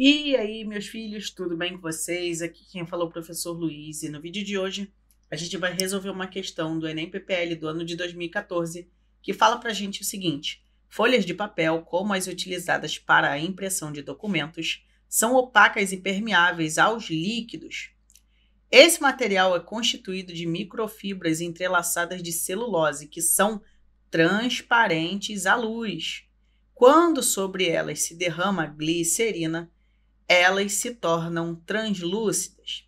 E aí, meus filhos, tudo bem com vocês? Aqui quem falou é o professor Luiz e no vídeo de hoje a gente vai resolver uma questão do Enem PPL do ano de 2014 que fala pra gente o seguinte: folhas de papel, como as utilizadas para a impressão de documentos, são opacas e permeáveis aos líquidos. Esse material é constituído de microfibras entrelaçadas de celulose que são transparentes à luz. Quando sobre elas se derrama glicerina, elas se tornam translúcidas.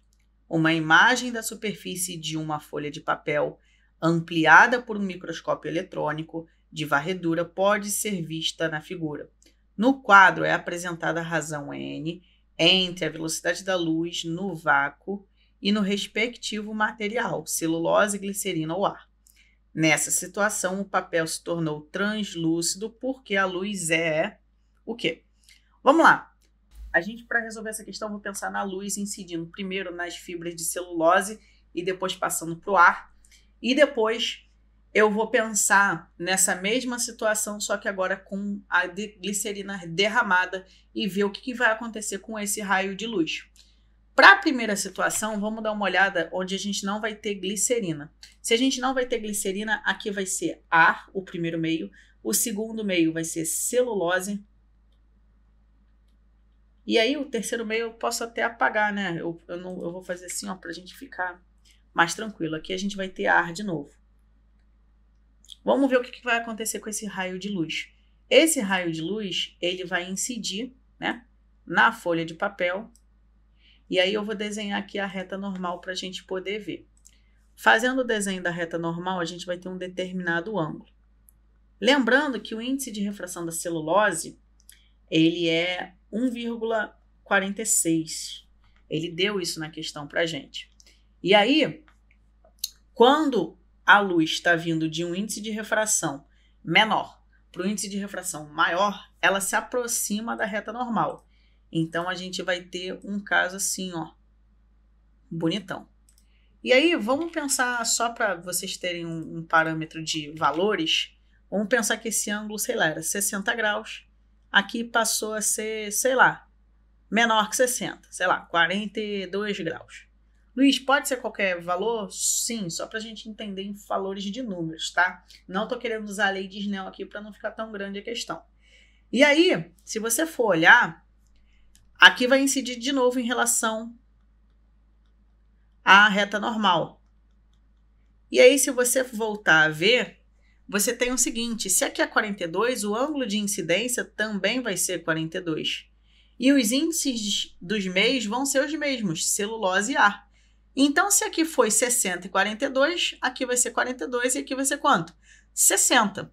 Uma imagem da superfície de uma folha de papel ampliada por um microscópio eletrônico de varredura pode ser vista na figura. No quadro é apresentada a razão n entre a velocidade da luz no vácuo e no respectivo material, celulose, glicerina ou ar. Nessa situação, o papel se tornou translúcido porque a luz é o quê? Vamos lá. A gente, para resolver essa questão, vou pensar na luz incidindo primeiro nas fibras de celulose e depois passando para o ar. E depois eu vou pensar nessa mesma situação, só que agora com a de glicerina derramada e ver o que, que vai acontecer com esse raio de luz. Para a primeira situação, vamos dar uma olhada onde a gente não vai ter glicerina. Se a gente não vai ter glicerina, aqui vai ser ar, o primeiro meio, o segundo meio vai ser celulose, e aí o terceiro meio eu posso até apagar, né? Eu, eu, não, eu vou fazer assim, ó, pra gente ficar mais tranquilo. Aqui a gente vai ter ar de novo. Vamos ver o que, que vai acontecer com esse raio de luz. Esse raio de luz, ele vai incidir, né? Na folha de papel. E aí eu vou desenhar aqui a reta normal para a gente poder ver. Fazendo o desenho da reta normal, a gente vai ter um determinado ângulo. Lembrando que o índice de refração da celulose, ele é 1,46. Ele deu isso na questão para gente. E aí, quando a luz está vindo de um índice de refração menor para o índice de refração maior, ela se aproxima da reta normal. Então a gente vai ter um caso assim, ó, bonitão. E aí, vamos pensar só para vocês terem um, um, parâmetro de valores. Vamos pensar que esse ângulo, sei lá, era 60 graus aqui passou a ser, sei lá, menor que 60, sei lá, 42 graus. Luiz, pode ser qualquer valor? Sim, só para a gente entender em valores de números, tá? Não tô querendo usar a lei de Snell aqui para não ficar tão grande a questão. E aí, se você for olhar, aqui vai incidir de novo em relação à reta normal. E aí, se você voltar a ver, você tem o seguinte: se aqui é 42, o ângulo de incidência também vai ser 42. E os índices dos meios vão ser os mesmos, celulose e ar. Então, se aqui foi 60 e 42, aqui vai ser 42 e aqui vai ser quanto? 60.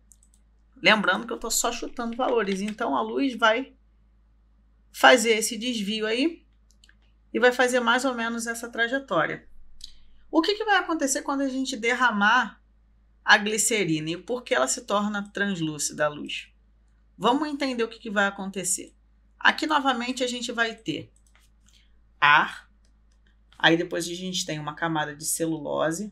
Lembrando que eu estou só chutando valores, então a luz vai fazer esse desvio aí e vai fazer mais ou menos essa trajetória. O que, que vai acontecer quando a gente derramar a glicerina e por que ela se torna translúcida à luz. Vamos entender o que, que vai acontecer. Aqui novamente a gente vai ter ar, aí depois a gente tem uma camada de celulose,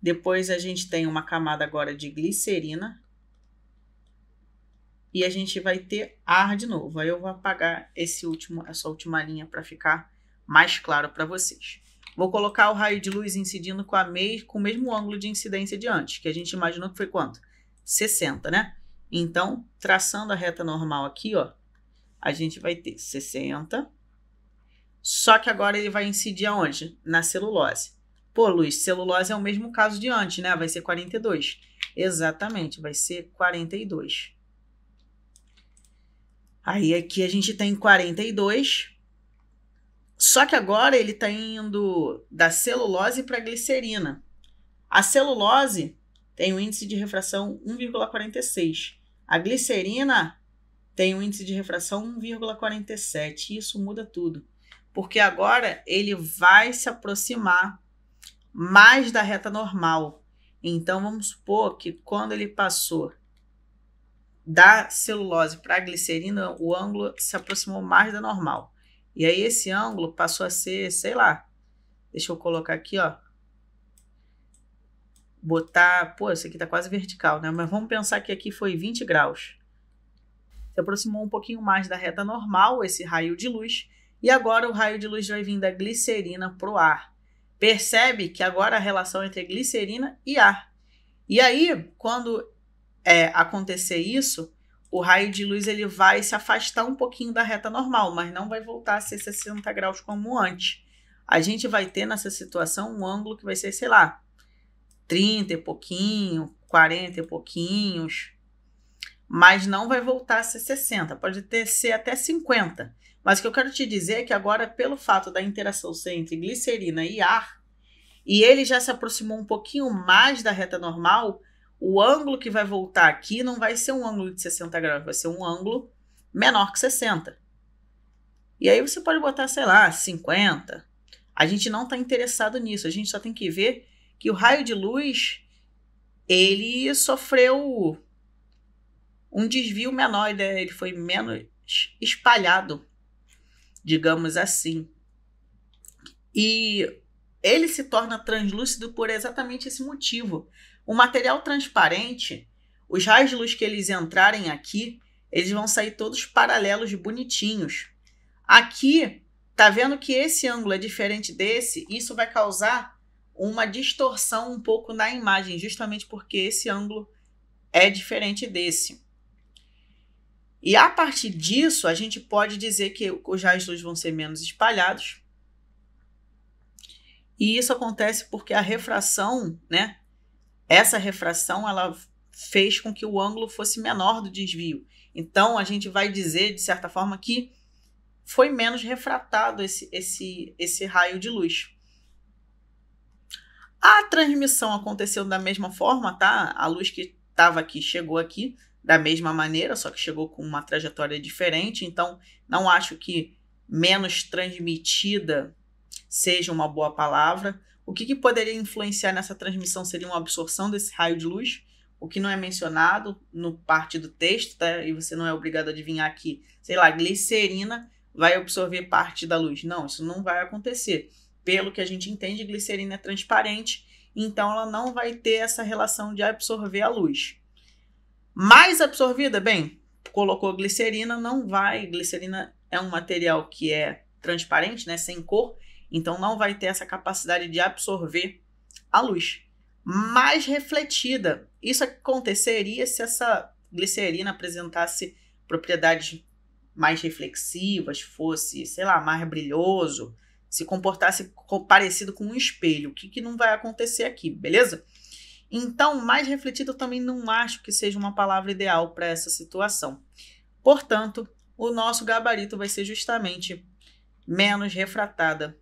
depois a gente tem uma camada agora de glicerina e a gente vai ter ar de novo. Aí eu vou apagar esse último, essa última linha para ficar mais claro para vocês. Vou colocar o raio de luz incidindo com, a mes com o mesmo ângulo de incidência de antes, que a gente imaginou que foi quanto? 60, né? Então, traçando a reta normal aqui, ó, a gente vai ter 60. Só que agora ele vai incidir aonde? Na celulose. Pô, Luiz, celulose é o mesmo caso de antes, né? Vai ser 42. Exatamente, vai ser 42. Aí aqui a gente tem 42 só que agora ele está indo da celulose para a glicerina. A celulose tem um índice de refração 1,46. A glicerina tem um índice de refração 1,47. Isso muda tudo. Porque agora ele vai se aproximar mais da reta normal. Então vamos supor que quando ele passou da celulose para a glicerina, o ângulo se aproximou mais da normal. E aí esse ângulo passou a ser, sei lá, deixa eu colocar aqui, ó. Botar, pô, isso aqui tá quase vertical, né? Mas vamos pensar que aqui foi 20 graus. Se aproximou um pouquinho mais da reta normal esse raio de luz, e agora o raio de luz vai vir da glicerina pro ar. Percebe que agora a relação entre glicerina e ar. E aí, quando é, acontecer isso, o raio de luz ele vai se afastar um pouquinho da reta normal, mas não vai voltar a ser 60 graus como antes. A gente vai ter nessa situação um ângulo que vai ser, sei lá, 30 e pouquinho, 40 e pouquinhos, mas não vai voltar a ser 60, pode ter, ser até 50. Mas o que eu quero te dizer é que agora, pelo fato da interação ser entre glicerina e ar, e ele já se aproximou um pouquinho mais da reta normal, o ângulo que vai voltar aqui não vai ser um ângulo de 60 graus, vai ser um ângulo menor que 60. E aí você pode botar, sei lá, 50. A gente não está interessado nisso, a gente só tem que ver que o raio de luz ele sofreu um desvio menor, né? ele foi menos espalhado, digamos assim. E ele se torna translúcido por exatamente esse motivo. O material transparente, os raios de luz que eles entrarem aqui, eles vão sair todos paralelos bonitinhos. Aqui, tá vendo que esse ângulo é diferente desse? Isso vai causar uma distorção um pouco na imagem, justamente porque esse ângulo é diferente desse. E a partir disso, a gente pode dizer que os raios de luz vão ser menos espalhados. E isso acontece porque a refração, né, essa refração ela fez com que o ângulo fosse menor do desvio. Então a gente vai dizer, de certa forma, que foi menos refratado esse, esse, esse raio de luz. A transmissão aconteceu da mesma forma, tá? A luz que estava aqui chegou aqui da mesma maneira, só que chegou com uma trajetória diferente. Então, não acho que menos transmitida seja uma boa palavra. O que, que poderia influenciar nessa transmissão seria uma absorção desse raio de luz, o que não é mencionado no parte do texto, tá? E você não é obrigado a adivinhar aqui, sei lá, glicerina vai absorver parte da luz. Não, isso não vai acontecer. Pelo que a gente entende, glicerina é transparente, então ela não vai ter essa relação de absorver a luz. Mais absorvida, bem, colocou glicerina, não vai. Glicerina é um material que é transparente, né, sem cor, então não vai ter essa capacidade de absorver a luz. Mais refletida. Isso aconteceria se essa glicerina apresentasse propriedades mais reflexivas, fosse, sei lá, mais brilhoso, se comportasse parecido com um espelho, o que, que não vai acontecer aqui, beleza? Então, mais refletido, eu também não acho que seja uma palavra ideal para essa situação. Portanto, o nosso gabarito vai ser justamente menos refratada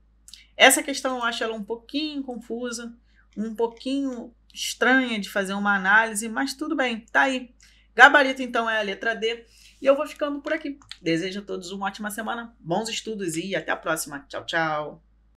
essa questão eu acho ela um pouquinho confusa, um pouquinho estranha de fazer uma análise, mas tudo bem, tá aí. Gabarito então é a letra D. E eu vou ficando por aqui. Desejo a todos uma ótima semana, bons estudos e até a próxima. Tchau, tchau.